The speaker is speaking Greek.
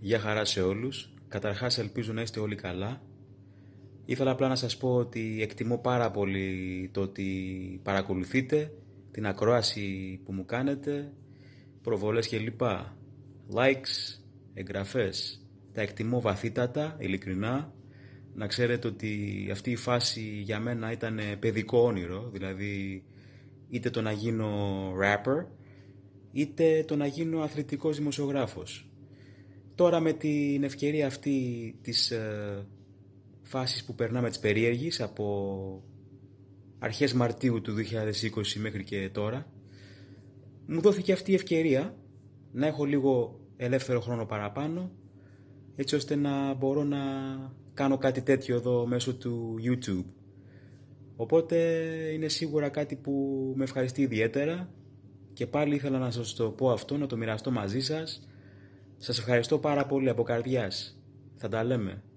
Γεια χαρά σε όλους. Καταρχάς ελπίζω να είστε όλοι καλά. Ήθελα απλά να σας πω ότι εκτιμώ πάρα πολύ το ότι παρακολουθείτε, την ακρόαση που μου κάνετε, προβολές κλπ. Likes, εγγραφές. Τα εκτιμώ βαθύτατα, ειλικρινά. Να ξέρετε ότι αυτή η φάση για μένα ήταν παιδικό όνειρο, δηλαδή είτε το να γίνω rapper, είτε το να γίνω αθλητικός δημοσιογράφος. Τώρα με την ευκαιρία αυτή της ε, φάσης που περνάμε της περίεργης από αρχές Μαρτίου του 2020 μέχρι και τώρα μου δόθηκε αυτή η ευκαιρία να έχω λίγο ελεύθερο χρόνο παραπάνω έτσι ώστε να μπορώ να κάνω κάτι τέτοιο εδώ μέσω του YouTube. Οπότε είναι σίγουρα κάτι που με ευχαριστεί ιδιαίτερα και πάλι ήθελα να σας το πω αυτό, να το μοιραστώ μαζί σας σας ευχαριστώ πάρα πολύ από καρδιάς. Θα τα λέμε.